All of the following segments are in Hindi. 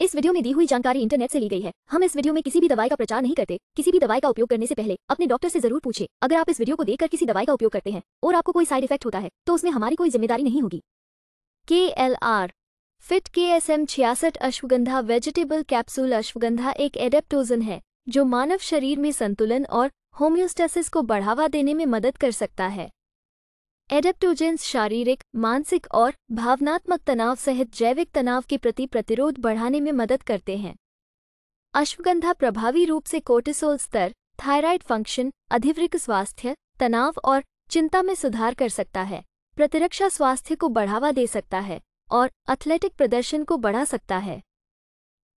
इस वीडियो में दी हुई जानकारी इंटरनेट से ली गई है हम इस वीडियो में किसी भी दवाई का प्रचार नहीं करते किसी भी दवाई का उपयोग करने से पहले अपने डॉक्टर से जरूर पूछे अगर आप इस वीडियो को देखकर किसी दवाई का उपयोग करते हैं और आपको कोई साइड इफेक्ट होता है तो उसमें हमारी कोई जिम्मेदारी नहीं होगी K L R fit K S M छियासठ अश्वगंधा वेजिटेबल कैप्सूल अश्वगंधा एक एडेप्टोजन है जो मानव शरीर में संतुलन और होम्योस्टेसिस को बढ़ावा देने में मदद कर सकता है एडेप्टोजेंस शारीरिक मानसिक और भावनात्मक तनाव सहित जैविक तनाव के प्रति प्रतिरोध बढ़ाने में मदद करते हैं अश्वगंधा प्रभावी रूप से कोर्टिसोल स्तर थायराइड फंक्शन अधिवृक्क स्वास्थ्य तनाव और चिंता में सुधार कर सकता है प्रतिरक्षा स्वास्थ्य को बढ़ावा दे सकता है और एथलेटिक प्रदर्शन को बढ़ा सकता है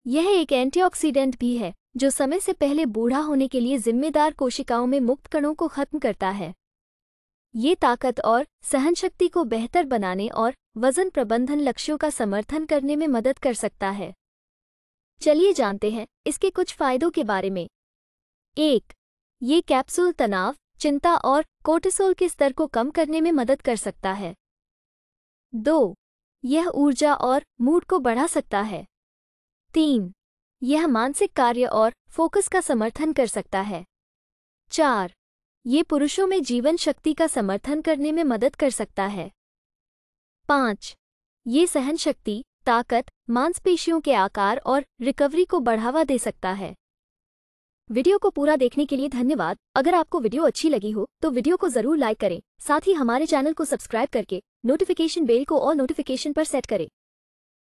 यह एक एंटीऑक्सीडेंट भी है जो समय से पहले बूढ़ा होने के लिए जिम्मेदार कोशिकाओं में मुक्त कणों को खत्म करता है ये ताकत और सहनशक्ति को बेहतर बनाने और वजन प्रबंधन लक्ष्यों का समर्थन करने में मदद कर सकता है चलिए जानते हैं इसके कुछ फायदों के बारे में एक ये कैप्सूल तनाव चिंता और कोर्टिसोल के स्तर को कम करने में मदद कर सकता है दो यह ऊर्जा और मूड को बढ़ा सकता है तीन यह मानसिक कार्य और फोकस का समर्थन कर सकता है चार ये पुरुषों में जीवन शक्ति का समर्थन करने में मदद कर सकता है पाँच ये सहन शक्ति ताकत मांसपेशियों के आकार और रिकवरी को बढ़ावा दे सकता है वीडियो को पूरा देखने के लिए धन्यवाद अगर आपको वीडियो अच्छी लगी हो तो वीडियो को जरूर लाइक करें साथ ही हमारे चैनल को सब्सक्राइब करके नोटिफिकेशन बेल को और नोटिफिकेशन पर सेट करें